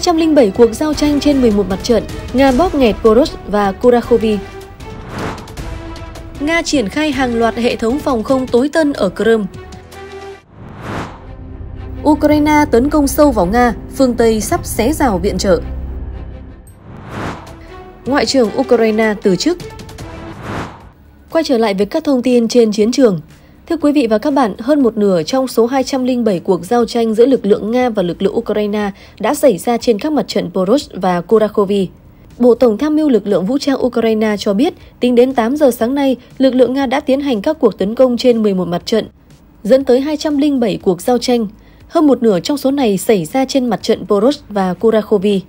207 cuộc giao tranh trên 11 mặt trận, Nga bóp nghẹt Poros và Kurakhovi. Nga triển khai hàng loạt hệ thống phòng không tối tân ở Crimea. Ukraine tấn công sâu vào Nga, phương Tây sắp xé rào viện trợ. Ngoại trưởng Ukraine từ chức. Quay trở lại với các thông tin trên chiến trường, Thưa quý vị và các bạn, hơn một nửa trong số 207 cuộc giao tranh giữa lực lượng Nga và lực lượng Ukraine đã xảy ra trên các mặt trận Porosh và Kurakhovi. Bộ Tổng tham mưu lực lượng vũ trang Ukraine cho biết, tính đến 8 giờ sáng nay, lực lượng Nga đã tiến hành các cuộc tấn công trên 11 mặt trận, dẫn tới 207 cuộc giao tranh. Hơn một nửa trong số này xảy ra trên mặt trận Porosh và Kurakhovi.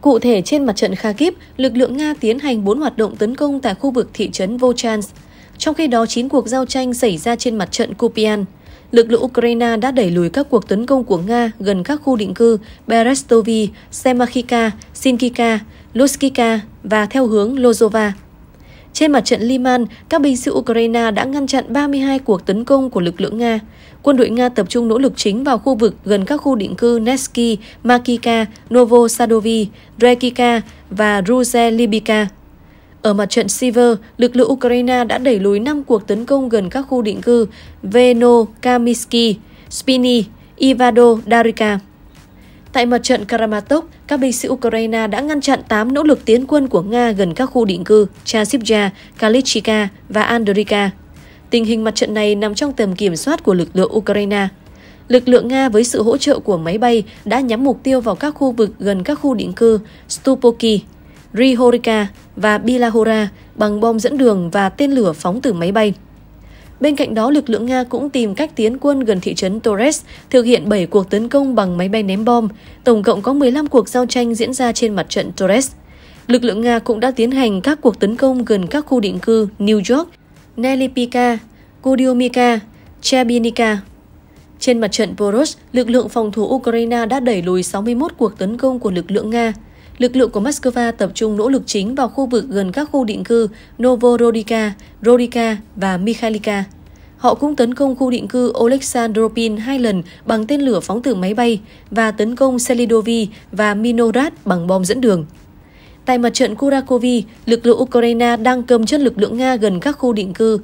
Cụ thể, trên mặt trận Kharkiv, lực lượng Nga tiến hành 4 hoạt động tấn công tại khu vực thị trấn Volchansk, trong khi đó, chín cuộc giao tranh xảy ra trên mặt trận Kupian. Lực lượng Ukraine đã đẩy lùi các cuộc tấn công của Nga gần các khu định cư Berestovi, Semakhika, Sinkika, Luskika và theo hướng Lozova. Trên mặt trận Liman, các binh sĩ Ukraine đã ngăn chặn 32 cuộc tấn công của lực lượng Nga. Quân đội Nga tập trung nỗ lực chính vào khu vực gần các khu định cư Nesky, Makika, Novosadovi, Drekika và Ruzelibika. Ở mặt trận Siver, lực lượng Ukraine đã đẩy lùi 5 cuộc tấn công gần các khu định cư Veno, Kamiski, Spini, Ivado, Darika. Tại mặt trận Karamatok, các binh sĩ Ukraine đã ngăn chặn 8 nỗ lực tiến quân của Nga gần các khu định cư Chasipja, Kalichika và Andrika. Tình hình mặt trận này nằm trong tầm kiểm soát của lực lượng Ukraine. Lực lượng Nga với sự hỗ trợ của máy bay đã nhắm mục tiêu vào các khu vực gần các khu định cư Stupoki, Rihorika và Bilahora bằng bom dẫn đường và tên lửa phóng từ máy bay. Bên cạnh đó, lực lượng Nga cũng tìm cách tiến quân gần thị trấn Torres, thực hiện 7 cuộc tấn công bằng máy bay ném bom. Tổng cộng có 15 cuộc giao tranh diễn ra trên mặt trận Torres. Lực lượng Nga cũng đã tiến hành các cuộc tấn công gần các khu định cư New York, Nelipika, Kudiomika, Chabinika. Trên mặt trận Boros, lực lượng phòng thủ Ukraine đã đẩy lùi 61 cuộc tấn công của lực lượng Nga lực lượng của Moscow tập trung nỗ lực chính vào khu vực gần các khu định cư Novorodika, Rodika và Mikhailika. Họ cũng tấn công khu định cư Oleksandropin hai lần bằng tên lửa phóng từ máy bay và tấn công Selidovi và Minorad bằng bom dẫn đường. Tại mặt trận Kurakovi, lực lượng Ukraine đang cầm chân lực lượng Nga gần các khu định cư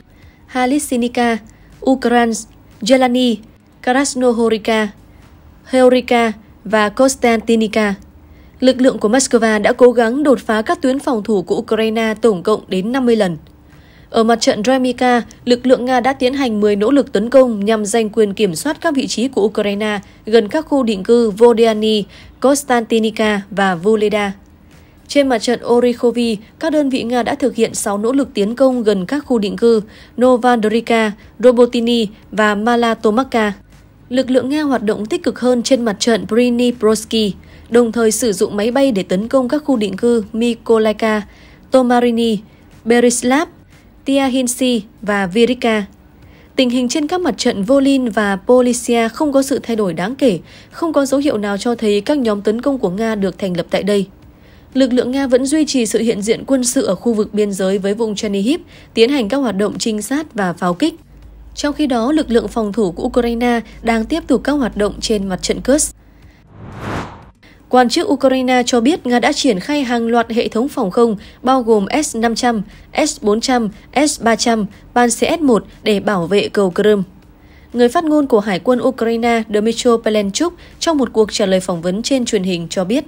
Halysynika, Ukrans, Jelani, Krasnohorika, Heorika và Konstantinika. Lực lượng của Moscow đã cố gắng đột phá các tuyến phòng thủ của Ukraine tổng cộng đến 50 lần. Ở mặt trận Remika, lực lượng Nga đã tiến hành 10 nỗ lực tấn công nhằm giành quyền kiểm soát các vị trí của Ukraine gần các khu định cư Vodiani, Konstantinica và Voleda. Trên mặt trận Orikhovi, các đơn vị Nga đã thực hiện 6 nỗ lực tiến công gần các khu định cư Novandrika, Robotini và Malatomaka. Lực lượng Nga hoạt động tích cực hơn trên mặt trận Briniprosky đồng thời sử dụng máy bay để tấn công các khu định cư Mykolaiva, Tomarini, Berislav, Tiahinsi và Virika. Tình hình trên các mặt trận Volin và Polisia không có sự thay đổi đáng kể, không có dấu hiệu nào cho thấy các nhóm tấn công của Nga được thành lập tại đây. Lực lượng Nga vẫn duy trì sự hiện diện quân sự ở khu vực biên giới với vùng Chernihiv, tiến hành các hoạt động trinh sát và pháo kích. Trong khi đó, lực lượng phòng thủ của Ukraine đang tiếp tục các hoạt động trên mặt trận Kursk. Quan chức Ukraine cho biết Nga đã triển khai hàng loạt hệ thống phòng không bao gồm S-500, S-400, S-300, Panzer-S-1 để bảo vệ cầu Crimea. Người phát ngôn của Hải quân Ukraine Dmytro Pelenchuk trong một cuộc trả lời phỏng vấn trên truyền hình cho biết,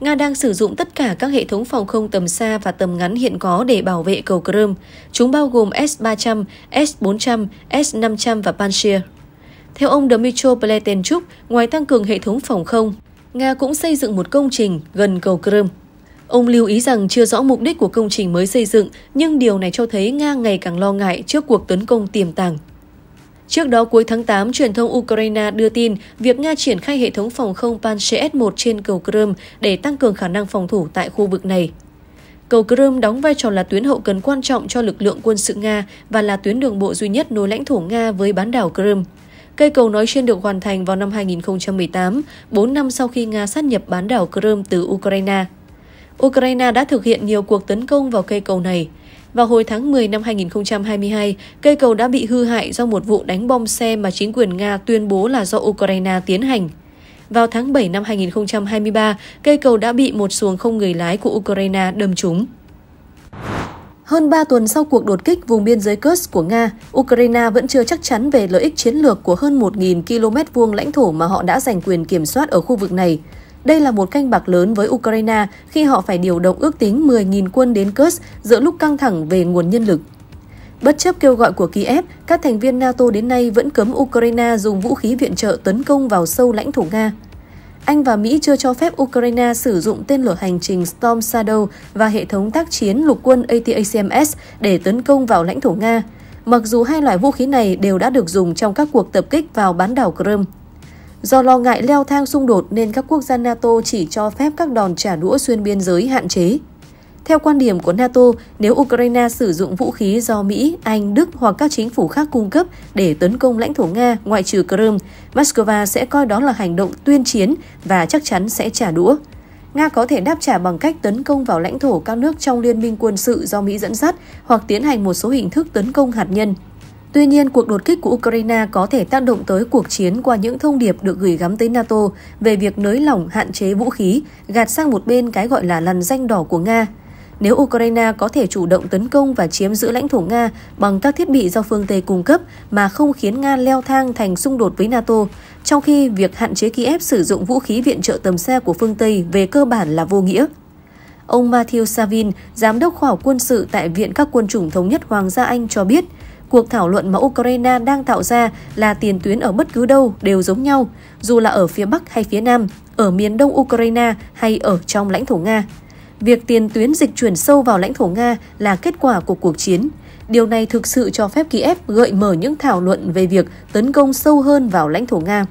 Nga đang sử dụng tất cả các hệ thống phòng không tầm xa và tầm ngắn hiện có để bảo vệ cầu Crimea. Chúng bao gồm S-300, S-400, S-500 và Panzer. Theo ông Dmytro Pletenchuk, ngoài tăng cường hệ thống phòng không, Nga cũng xây dựng một công trình gần cầu Crimea. Ông lưu ý rằng chưa rõ mục đích của công trình mới xây dựng, nhưng điều này cho thấy Nga ngày càng lo ngại trước cuộc tấn công tiềm tàng. Trước đó cuối tháng 8, truyền thông Ukraine đưa tin việc Nga triển khai hệ thống phòng không Pantsir S-1 trên cầu Crimea để tăng cường khả năng phòng thủ tại khu vực này. Cầu Crimea đóng vai trò là tuyến hậu cần quan trọng cho lực lượng quân sự Nga và là tuyến đường bộ duy nhất nối lãnh thổ Nga với bán đảo Crimea. Cây cầu nói trên được hoàn thành vào năm 2018, 4 năm sau khi Nga sát nhập bán đảo Crimea từ Ukraine. Ukraine đã thực hiện nhiều cuộc tấn công vào cây cầu này. Vào hồi tháng 10 năm 2022, cây cầu đã bị hư hại do một vụ đánh bom xe mà chính quyền Nga tuyên bố là do Ukraine tiến hành. Vào tháng 7 năm 2023, cây cầu đã bị một xuồng không người lái của Ukraine đâm trúng. Hơn 3 tuần sau cuộc đột kích vùng biên giới Kursk của Nga, Ukraine vẫn chưa chắc chắn về lợi ích chiến lược của hơn 1.000 km vuông lãnh thổ mà họ đã giành quyền kiểm soát ở khu vực này. Đây là một canh bạc lớn với Ukraine khi họ phải điều động ước tính 10.000 quân đến Kursk giữa lúc căng thẳng về nguồn nhân lực. Bất chấp kêu gọi của Kiev, các thành viên NATO đến nay vẫn cấm Ukraine dùng vũ khí viện trợ tấn công vào sâu lãnh thổ Nga. Anh và Mỹ chưa cho phép Ukraine sử dụng tên lửa hành trình Storm Shadow và hệ thống tác chiến lục quân ATACMS để tấn công vào lãnh thổ Nga, mặc dù hai loại vũ khí này đều đã được dùng trong các cuộc tập kích vào bán đảo Crimea. Do lo ngại leo thang xung đột nên các quốc gia NATO chỉ cho phép các đòn trả đũa xuyên biên giới hạn chế. Theo quan điểm của NATO, nếu Ukraine sử dụng vũ khí do Mỹ, Anh, Đức hoặc các chính phủ khác cung cấp để tấn công lãnh thổ Nga ngoại trừ Crimea, Moscow sẽ coi đó là hành động tuyên chiến và chắc chắn sẽ trả đũa. Nga có thể đáp trả bằng cách tấn công vào lãnh thổ các nước trong liên minh quân sự do Mỹ dẫn dắt hoặc tiến hành một số hình thức tấn công hạt nhân. Tuy nhiên, cuộc đột kích của Ukraine có thể tác động tới cuộc chiến qua những thông điệp được gửi gắm tới NATO về việc nới lỏng hạn chế vũ khí, gạt sang một bên cái gọi là lằn danh đỏ của Nga – nếu Ukraine có thể chủ động tấn công và chiếm giữ lãnh thổ Nga bằng các thiết bị do phương Tây cung cấp mà không khiến Nga leo thang thành xung đột với NATO, trong khi việc hạn chế Kiev sử dụng vũ khí viện trợ tầm xa của phương Tây về cơ bản là vô nghĩa. Ông Matthew Savin, giám đốc khoa học quân sự tại Viện các quân chủng thống nhất Hoàng gia Anh cho biết, cuộc thảo luận mà Ukraine đang tạo ra là tiền tuyến ở bất cứ đâu đều giống nhau, dù là ở phía Bắc hay phía Nam, ở miền Đông Ukraine hay ở trong lãnh thổ Nga. Việc tiền tuyến dịch chuyển sâu vào lãnh thổ Nga là kết quả của cuộc chiến. Điều này thực sự cho phép Kiev gợi mở những thảo luận về việc tấn công sâu hơn vào lãnh thổ Nga.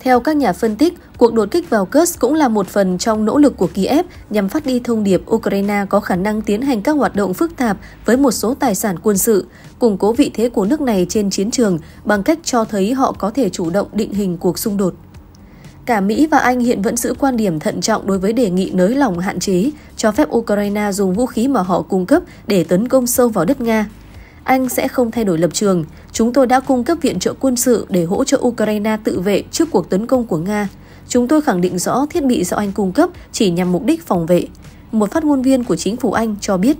Theo các nhà phân tích, cuộc đột kích vào Kursk cũng là một phần trong nỗ lực của Kiev nhằm phát đi thông điệp Ukraine có khả năng tiến hành các hoạt động phức tạp với một số tài sản quân sự, củng cố vị thế của nước này trên chiến trường bằng cách cho thấy họ có thể chủ động định hình cuộc xung đột. Cả Mỹ và Anh hiện vẫn giữ quan điểm thận trọng đối với đề nghị nới lỏng hạn chế, cho phép Ukraine dùng vũ khí mà họ cung cấp để tấn công sâu vào đất Nga. Anh sẽ không thay đổi lập trường. Chúng tôi đã cung cấp viện trợ quân sự để hỗ trợ Ukraine tự vệ trước cuộc tấn công của Nga. Chúng tôi khẳng định rõ thiết bị do Anh cung cấp chỉ nhằm mục đích phòng vệ. Một phát ngôn viên của chính phủ Anh cho biết.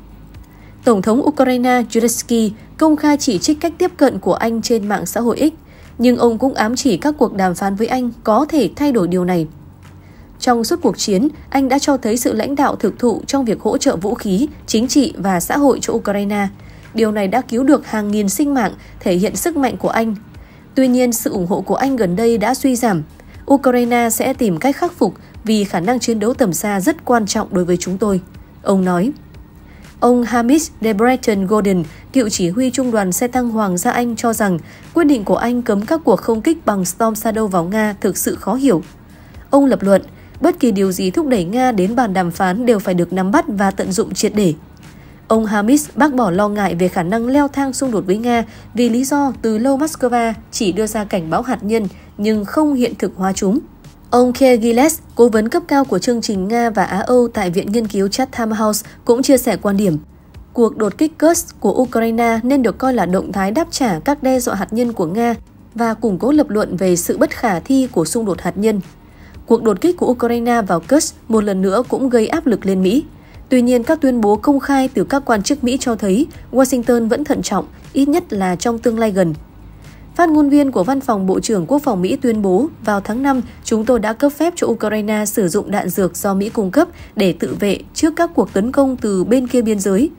Tổng thống Ukraine Zelensky công khai chỉ trích cách tiếp cận của Anh trên mạng xã hội X nhưng ông cũng ám chỉ các cuộc đàm phán với Anh có thể thay đổi điều này. Trong suốt cuộc chiến, Anh đã cho thấy sự lãnh đạo thực thụ trong việc hỗ trợ vũ khí, chính trị và xã hội cho Ukraine. Điều này đã cứu được hàng nghìn sinh mạng, thể hiện sức mạnh của Anh. Tuy nhiên, sự ủng hộ của Anh gần đây đã suy giảm. Ukraine sẽ tìm cách khắc phục vì khả năng chiến đấu tầm xa rất quan trọng đối với chúng tôi. Ông nói, Ông Hamish de Breton Gordon, cựu chỉ huy trung đoàn xe tăng Hoàng gia Anh cho rằng quyết định của Anh cấm các cuộc không kích bằng Storm Shadow vào Nga thực sự khó hiểu. Ông lập luận, bất kỳ điều gì thúc đẩy Nga đến bàn đàm phán đều phải được nắm bắt và tận dụng triệt để. Ông Hamish bác bỏ lo ngại về khả năng leo thang xung đột với Nga vì lý do từ lâu Moscow chỉ đưa ra cảnh báo hạt nhân nhưng không hiện thực hóa chúng. Ông Pierre Gilles, cố vấn cấp cao của chương trình Nga và Á Âu tại Viện Nghiên cứu Chatham House cũng chia sẻ quan điểm. Cuộc đột kích Kursk của Ukraine nên được coi là động thái đáp trả các đe dọa hạt nhân của Nga và củng cố lập luận về sự bất khả thi của xung đột hạt nhân. Cuộc đột kích của Ukraine vào Kursk một lần nữa cũng gây áp lực lên Mỹ. Tuy nhiên, các tuyên bố công khai từ các quan chức Mỹ cho thấy Washington vẫn thận trọng, ít nhất là trong tương lai gần. Phát ngôn viên của Văn phòng Bộ trưởng Quốc phòng Mỹ tuyên bố, vào tháng 5, chúng tôi đã cấp phép cho Ukraine sử dụng đạn dược do Mỹ cung cấp để tự vệ trước các cuộc tấn công từ bên kia biên giới.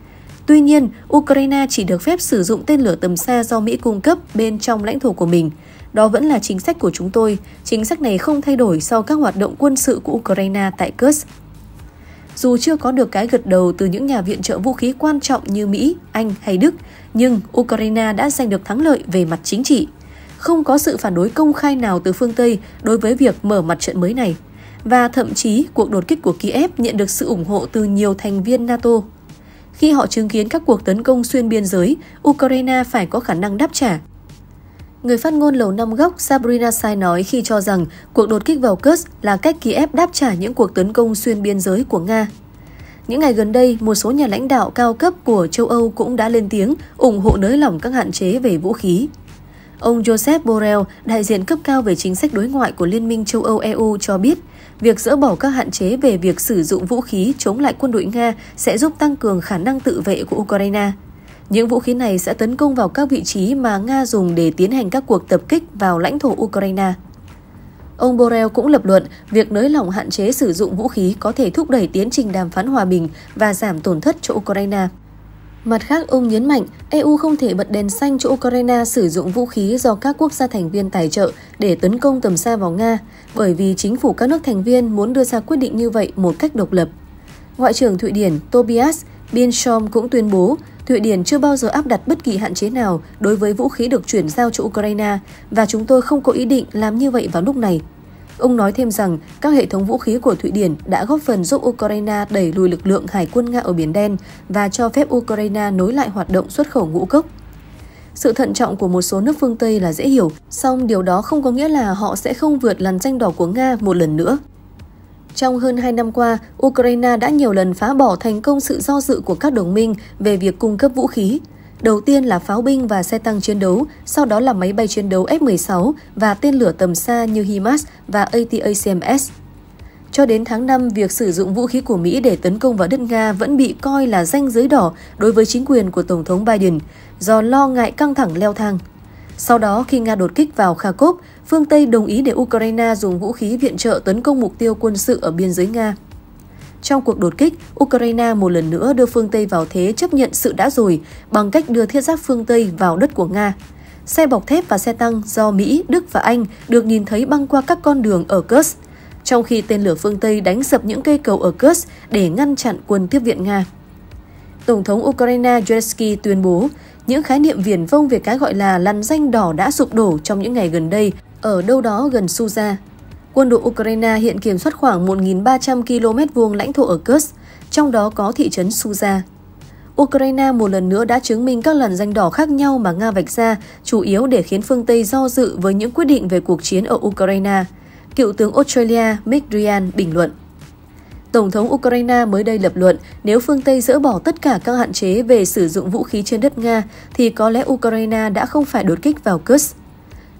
Tuy nhiên, Ukraine chỉ được phép sử dụng tên lửa tầm xa do Mỹ cung cấp bên trong lãnh thổ của mình. Đó vẫn là chính sách của chúng tôi. Chính sách này không thay đổi sau các hoạt động quân sự của Ukraine tại Kursk. Dù chưa có được cái gật đầu từ những nhà viện trợ vũ khí quan trọng như Mỹ, Anh hay Đức, nhưng Ukraine đã giành được thắng lợi về mặt chính trị. Không có sự phản đối công khai nào từ phương Tây đối với việc mở mặt trận mới này, và thậm chí cuộc đột kích của Kiev nhận được sự ủng hộ từ nhiều thành viên NATO. Khi họ chứng kiến các cuộc tấn công xuyên biên giới, Ukraine phải có khả năng đáp trả. Người phát ngôn Lầu Năm Góc Sabrina Sai nói khi cho rằng cuộc đột kích vào Kursk là cách Kiev đáp trả những cuộc tấn công xuyên biên giới của Nga. Những ngày gần đây, một số nhà lãnh đạo cao cấp của châu Âu cũng đã lên tiếng ủng hộ nới lỏng các hạn chế về vũ khí. Ông Joseph Borrell, đại diện cấp cao về chính sách đối ngoại của Liên minh châu Âu EU cho biết, việc dỡ bỏ các hạn chế về việc sử dụng vũ khí chống lại quân đội Nga sẽ giúp tăng cường khả năng tự vệ của Ukraine. Những vũ khí này sẽ tấn công vào các vị trí mà Nga dùng để tiến hành các cuộc tập kích vào lãnh thổ Ukraine. Ông Borrell cũng lập luận việc nới lỏng hạn chế sử dụng vũ khí có thể thúc đẩy tiến trình đàm phán hòa bình và giảm tổn thất cho Ukraine. Mặt khác, ông nhấn mạnh EU không thể bật đèn xanh cho Ukraine sử dụng vũ khí do các quốc gia thành viên tài trợ để tấn công tầm xa vào Nga, bởi vì chính phủ các nước thành viên muốn đưa ra quyết định như vậy một cách độc lập. Ngoại trưởng Thụy Điển Tobias Binstrom cũng tuyên bố Thụy Điển chưa bao giờ áp đặt bất kỳ hạn chế nào đối với vũ khí được chuyển giao cho Ukraine và chúng tôi không có ý định làm như vậy vào lúc này. Ông nói thêm rằng các hệ thống vũ khí của Thụy Điển đã góp phần giúp Ukraine đẩy lùi lực lượng hải quân Nga ở Biển Đen và cho phép Ukraine nối lại hoạt động xuất khẩu ngũ cốc. Sự thận trọng của một số nước phương Tây là dễ hiểu, song điều đó không có nghĩa là họ sẽ không vượt lằn danh đỏ của Nga một lần nữa. Trong hơn 2 năm qua, Ukraine đã nhiều lần phá bỏ thành công sự do dự của các đồng minh về việc cung cấp vũ khí. Đầu tiên là pháo binh và xe tăng chiến đấu, sau đó là máy bay chiến đấu F-16 và tên lửa tầm xa như HIMARS và ATACMS. Cho đến tháng 5, việc sử dụng vũ khí của Mỹ để tấn công vào đất Nga vẫn bị coi là danh giới đỏ đối với chính quyền của Tổng thống Biden do lo ngại căng thẳng leo thang. Sau đó, khi Nga đột kích vào Kharkov, phương Tây đồng ý để Ukraine dùng vũ khí viện trợ tấn công mục tiêu quân sự ở biên giới Nga. Trong cuộc đột kích, Ukraine một lần nữa đưa phương Tây vào thế chấp nhận sự đã rồi bằng cách đưa thiết giáp phương Tây vào đất của Nga. Xe bọc thép và xe tăng do Mỹ, Đức và Anh được nhìn thấy băng qua các con đường ở Kursk, trong khi tên lửa phương Tây đánh sập những cây cầu ở Kursk để ngăn chặn quân tiếp viện Nga. Tổng thống Ukraine Zelensky tuyên bố những khái niệm viển vông về cái gọi là lằn danh đỏ đã sụp đổ trong những ngày gần đây ở đâu đó gần Suza. Quân đội Ukraine hiện kiểm soát khoảng 1.300 km vuông lãnh thổ ở Kursk, trong đó có thị trấn Suza. Ukraine một lần nữa đã chứng minh các làn danh đỏ khác nhau mà Nga vạch ra, chủ yếu để khiến phương Tây do dự với những quyết định về cuộc chiến ở Ukraine. Cựu tướng Australia Mick Ryan bình luận. Tổng thống Ukraine mới đây lập luận nếu phương Tây dỡ bỏ tất cả các hạn chế về sử dụng vũ khí trên đất Nga thì có lẽ Ukraine đã không phải đột kích vào Kursk.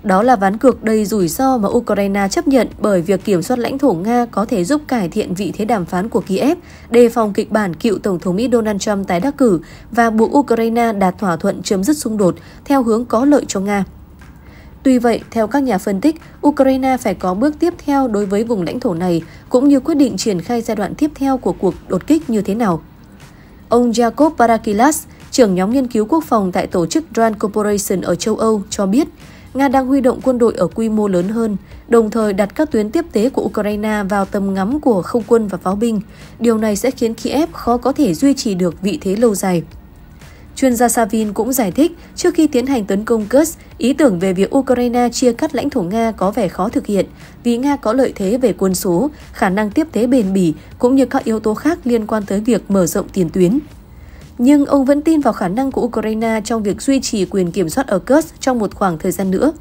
Đó là ván cược đầy rủi ro mà Ukraine chấp nhận bởi việc kiểm soát lãnh thổ Nga có thể giúp cải thiện vị thế đàm phán của Kiev, đề phòng kịch bản cựu Tổng thống Mỹ Donald Trump tái đắc cử và buộc Ukraine đạt thỏa thuận chấm dứt xung đột theo hướng có lợi cho Nga. Tuy vậy, theo các nhà phân tích, Ukraine phải có bước tiếp theo đối với vùng lãnh thổ này, cũng như quyết định triển khai giai đoạn tiếp theo của cuộc đột kích như thế nào. Ông Jacob Parakilas, trưởng nhóm nghiên cứu quốc phòng tại tổ chức Rand Corporation ở châu Âu, cho biết Nga đang huy động quân đội ở quy mô lớn hơn, đồng thời đặt các tuyến tiếp tế của Ukraine vào tầm ngắm của không quân và pháo binh. Điều này sẽ khiến Kiev khó có thể duy trì được vị thế lâu dài. Chuyên gia Savin cũng giải thích, trước khi tiến hành tấn công Kurs, ý tưởng về việc Ukraine chia cắt lãnh thổ Nga có vẻ khó thực hiện, vì Nga có lợi thế về quân số, khả năng tiếp tế bền bỉ, cũng như các yếu tố khác liên quan tới việc mở rộng tiền tuyến. Nhưng ông vẫn tin vào khả năng của Ukraine trong việc duy trì quyền kiểm soát ở Kurs trong một khoảng thời gian nữa.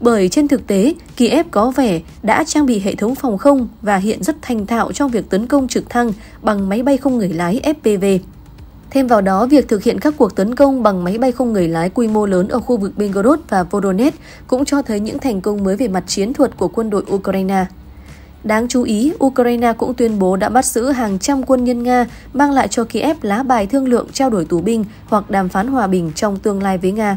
Bởi trên thực tế, Kiev có vẻ đã trang bị hệ thống phòng không và hiện rất thành thạo trong việc tấn công trực thăng bằng máy bay không người lái FPV. Thêm vào đó, việc thực hiện các cuộc tấn công bằng máy bay không người lái quy mô lớn ở khu vực Belgorod và Voronezh cũng cho thấy những thành công mới về mặt chiến thuật của quân đội Ukraine. Đáng chú ý, Ukraine cũng tuyên bố đã bắt giữ hàng trăm quân nhân Nga, mang lại cho Kiev lá bài thương lượng trao đổi tù binh hoặc đàm phán hòa bình trong tương lai với Nga.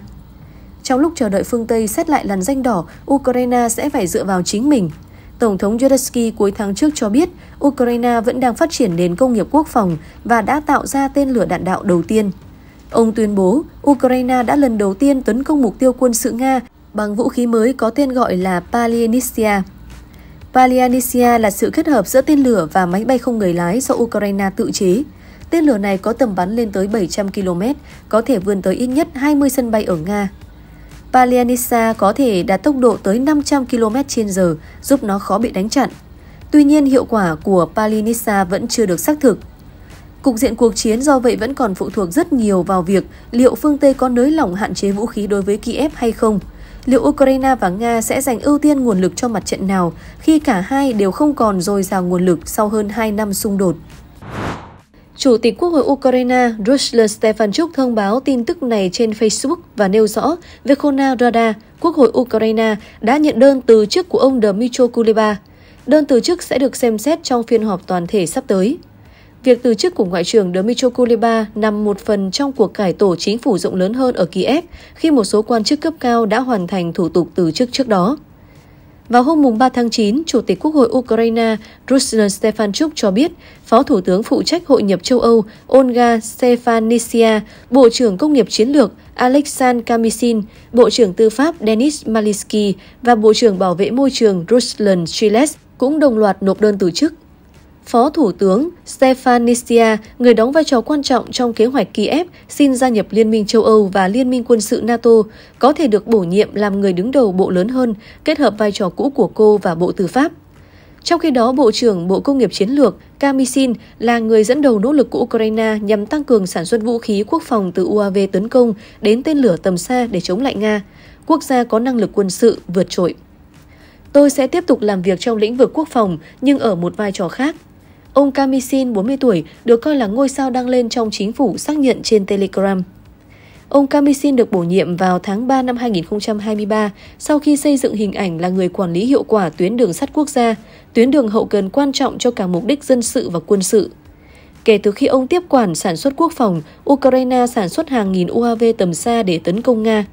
Trong lúc chờ đợi phương Tây xét lại làn danh đỏ, Ukraine sẽ phải dựa vào chính mình Tổng thống Zelensky cuối tháng trước cho biết Ukraine vẫn đang phát triển nền công nghiệp quốc phòng và đã tạo ra tên lửa đạn đạo đầu tiên. Ông tuyên bố Ukraine đã lần đầu tiên tấn công mục tiêu quân sự Nga bằng vũ khí mới có tên gọi là Palianistia. Palianistia là sự kết hợp giữa tên lửa và máy bay không người lái do Ukraine tự chế. Tên lửa này có tầm bắn lên tới 700 km, có thể vươn tới ít nhất 20 sân bay ở Nga. Palianissa có thể đạt tốc độ tới 500 km h giúp nó khó bị đánh chặn. Tuy nhiên hiệu quả của Palinissa vẫn chưa được xác thực. Cục diện cuộc chiến do vậy vẫn còn phụ thuộc rất nhiều vào việc liệu phương Tây có nới lỏng hạn chế vũ khí đối với Kiev hay không. Liệu Ukraine và Nga sẽ dành ưu tiên nguồn lực cho mặt trận nào khi cả hai đều không còn dồi dào nguồn lực sau hơn 2 năm xung đột? Chủ tịch Quốc hội Ukraine Ruslan Stefanchuk thông báo tin tức này trên Facebook và nêu rõ Vekhona Rada, Quốc hội Ukraine, đã nhận đơn từ chức của ông Dmytro Kuleba. Đơn từ chức sẽ được xem xét trong phiên họp toàn thể sắp tới. Việc từ chức của Ngoại trưởng Dmytro Kuleba nằm một phần trong cuộc cải tổ chính phủ rộng lớn hơn ở Kiev khi một số quan chức cấp cao đã hoàn thành thủ tục từ chức trước đó. Vào hôm 3 tháng 9, Chủ tịch Quốc hội Ukraine Ruslan Stefanchuk cho biết, Phó Thủ tướng phụ trách Hội nhập châu Âu Olga Stefanisia, Bộ trưởng Công nghiệp Chiến lược Alexan Kamisin, Bộ trưởng Tư pháp Denis Malisky và Bộ trưởng Bảo vệ Môi trường Ruslan Chiles cũng đồng loạt nộp đơn từ chức. Phó Thủ tướng Stefan người đóng vai trò quan trọng trong kế hoạch Kiev xin gia nhập Liên minh châu Âu và Liên minh quân sự NATO, có thể được bổ nhiệm làm người đứng đầu bộ lớn hơn, kết hợp vai trò cũ của cô và Bộ Tư pháp. Trong khi đó, Bộ trưởng Bộ Công nghiệp Chiến lược Kamisin là người dẫn đầu nỗ lực của Ukraine nhằm tăng cường sản xuất vũ khí quốc phòng từ UAV tấn công đến tên lửa tầm xa để chống lại Nga, quốc gia có năng lực quân sự vượt trội. Tôi sẽ tiếp tục làm việc trong lĩnh vực quốc phòng nhưng ở một vai trò khác, Ông Kamishin, 40 tuổi, được coi là ngôi sao đang lên trong chính phủ xác nhận trên Telegram. Ông Kamishin được bổ nhiệm vào tháng 3 năm 2023 sau khi xây dựng hình ảnh là người quản lý hiệu quả tuyến đường sắt quốc gia, tuyến đường hậu cần quan trọng cho cả mục đích dân sự và quân sự. Kể từ khi ông tiếp quản sản xuất quốc phòng, Ukraine sản xuất hàng nghìn UAV tầm xa để tấn công Nga.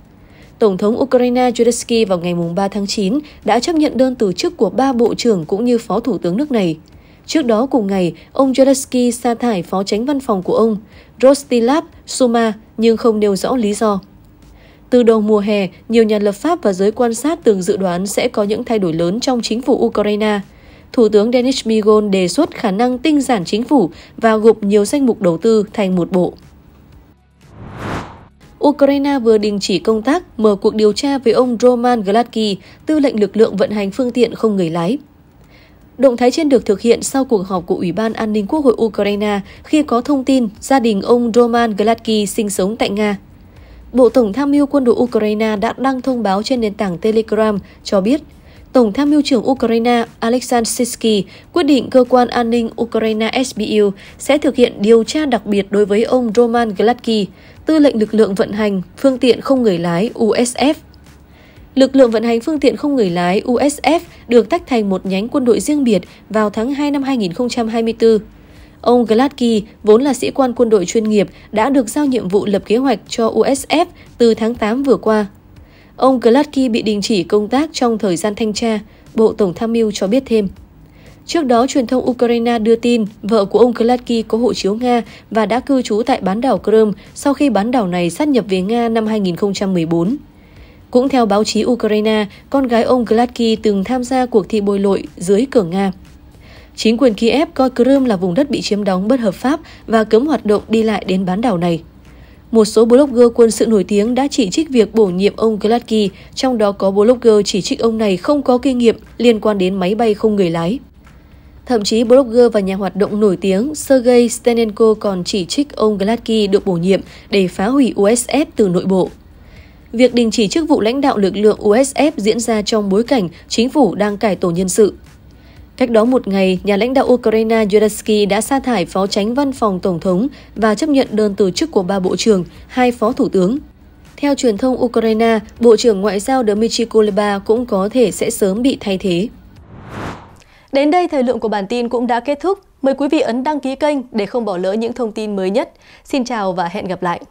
Tổng thống Ukraine Zelensky vào ngày 3 tháng 9 đã chấp nhận đơn từ chức của ba bộ trưởng cũng như phó thủ tướng nước này. Trước đó cùng ngày, ông Zelensky sa thải phó tránh văn phòng của ông, Rostislav Suma, nhưng không nêu rõ lý do. Từ đầu mùa hè, nhiều nhà lập pháp và giới quan sát từng dự đoán sẽ có những thay đổi lớn trong chính phủ Ukraine. Thủ tướng Denis Migol đề xuất khả năng tinh giản chính phủ và gộp nhiều danh mục đầu tư thành một bộ. Ukraine vừa đình chỉ công tác, mở cuộc điều tra với ông Roman Gladky, tư lệnh lực lượng vận hành phương tiện không người lái. Động thái trên được thực hiện sau cuộc họp của Ủy ban An ninh Quốc hội Ukraine khi có thông tin gia đình ông Roman Gladky sinh sống tại Nga. Bộ Tổng tham mưu quân đội Ukraine đã đăng thông báo trên nền tảng Telegram cho biết Tổng tham mưu trưởng Ukraine Alexander Sisky quyết định cơ quan an ninh Ukraine SBU sẽ thực hiện điều tra đặc biệt đối với ông Roman Gladky, tư lệnh lực lượng vận hành, phương tiện không người lái USF Lực lượng vận hành phương tiện không người lái USF được tách thành một nhánh quân đội riêng biệt vào tháng 2 năm 2024. Ông Gladky, vốn là sĩ quan quân đội chuyên nghiệp, đã được giao nhiệm vụ lập kế hoạch cho USF từ tháng 8 vừa qua. Ông Gladky bị đình chỉ công tác trong thời gian thanh tra, Bộ Tổng tham mưu cho biết thêm. Trước đó, truyền thông Ukraine đưa tin vợ của ông Gladky có hộ chiếu Nga và đã cư trú tại bán đảo Crimea sau khi bán đảo này sát nhập về Nga năm 2014. Cũng theo báo chí Ukraine, con gái ông Gladky từng tham gia cuộc thi bồi lội dưới cửa Nga. Chính quyền Kiev coi Crimea là vùng đất bị chiếm đóng bất hợp pháp và cấm hoạt động đi lại đến bán đảo này. Một số blogger quân sự nổi tiếng đã chỉ trích việc bổ nhiệm ông Gladky, trong đó có blogger chỉ trích ông này không có kinh nghiệm liên quan đến máy bay không người lái. Thậm chí blogger và nhà hoạt động nổi tiếng Sergei Stenenko còn chỉ trích ông Gladky được bổ nhiệm để phá hủy USF từ nội bộ. Việc đình chỉ chức vụ lãnh đạo lực lượng USF diễn ra trong bối cảnh chính phủ đang cải tổ nhân sự. Cách đó một ngày, nhà lãnh đạo Ukraine Zelensky đã sa thải phó tránh văn phòng Tổng thống và chấp nhận đơn từ chức của ba bộ trưởng, hai phó thủ tướng. Theo truyền thông Ukraine, Bộ trưởng Ngoại giao Dmitry Kuleba cũng có thể sẽ sớm bị thay thế. Đến đây, thời lượng của bản tin cũng đã kết thúc. Mời quý vị ấn đăng ký kênh để không bỏ lỡ những thông tin mới nhất. Xin chào và hẹn gặp lại!